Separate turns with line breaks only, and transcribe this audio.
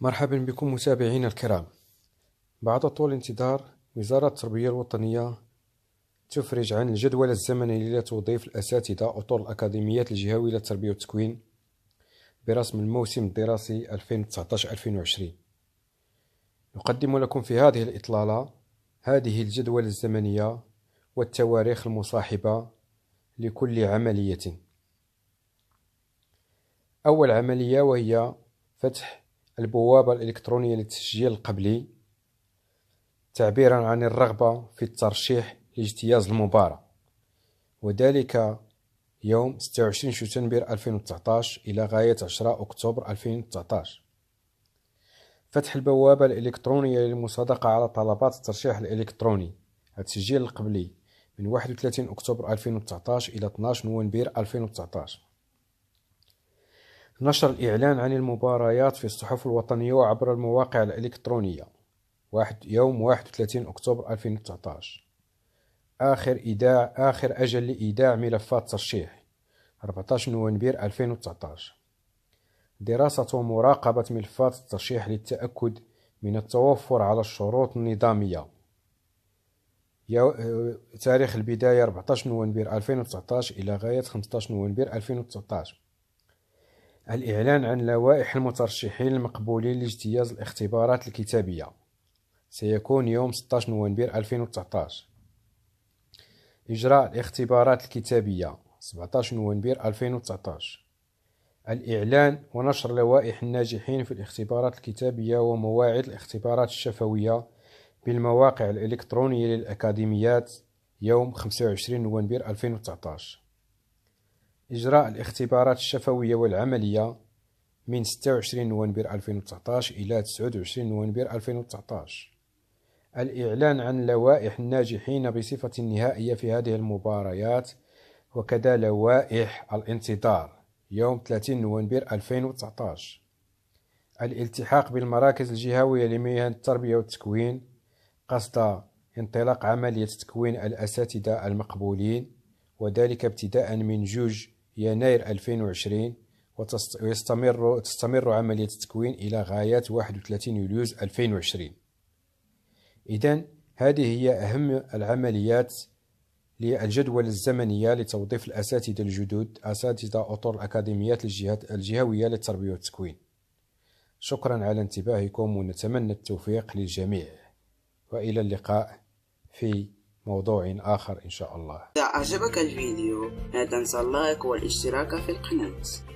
مرحبا بكم متابعينا الكرام بعد طول انتظار وزارة التربية الوطنية تفرج عن الجدول الزمني لتوظيف الأساتذة أطر الأكاديميات الجهوية للتربية والتكوين برسم الموسم الدراسي 2019-2020 نقدم لكم في هذه الإطلالة هذه الجدول الزمنية والتواريخ المصاحبة لكل عملية أول عملية وهي فتح البوابة الإلكترونية للتسجيل القبلي تعبيرا عن الرغبة في الترشيح لاجتياز المباراة وذلك يوم 26 شتنبر 2019 إلى غاية 10 أكتوبر 2019 فتح البوابة الإلكترونية للمصادقة على طلبات الترشيح الإلكتروني التسجيل القبلي من 31 أكتوبر 2019 إلى 12 نوفمبر 2019 نشر الإعلان عن المباريات في الصحف الوطنية وعبر المواقع الإلكترونية واحد يوم 31 أكتوبر 2019 آخر إيداع آخر أجل لإيداع ملفات ترشيح 14 نوفمبر 2019 دراسة ومراقبة ملفات الترشيح للتأكد من التوفر على الشروط النظامية آه، تاريخ البداية 14 نوفمبر 2019 إلى غاية 15 نوفمبر 2019 الإعلان عن لوائح المترشحين المقبولين لاجتياز الاختبارات الكتابية سيكون يوم 16 نوفمبر 2019 إجراء الاختبارات الكتابية 17 نوفمبر 2019 الإعلان ونشر لوائح الناجحين في الاختبارات الكتابية ومواعيد الاختبارات الشفوية بالمواقع الإلكترونية للأكاديميات يوم 25 نوفمبر 2019 إجراء الاختبارات الشفوية والعملية من 26 نوفمبر 2019 إلى 29 نوفمبر 2019 الإعلان عن لوائح الناجحين بصفة نهائية في هذه المباريات وكذا لوائح الانتظار يوم 30 نوفمبر 2019 الالتحاق بالمراكز الجهوية لمهن التربية والتكوين قصد انطلاق عملية تكوين الأساتذة المقبولين وذلك ابتداء من جوج يناير 2020 ويستمر تستمر عملية التكوين إلى غاية 31 يوليوز 2020 إذا هذه هي أهم العمليات للجدول الزمنية لتوظيف الأساتذة الجدد أساتذة أطر الأكاديميات الجهات الجهوية للتربية والتكوين شكرا على انتباهكم ونتمنى التوفيق للجميع وإلى اللقاء في موضوع آخر إن شاء الله إذا أعجبك الفيديو لا تنسى اللايك والاشتراك في القناة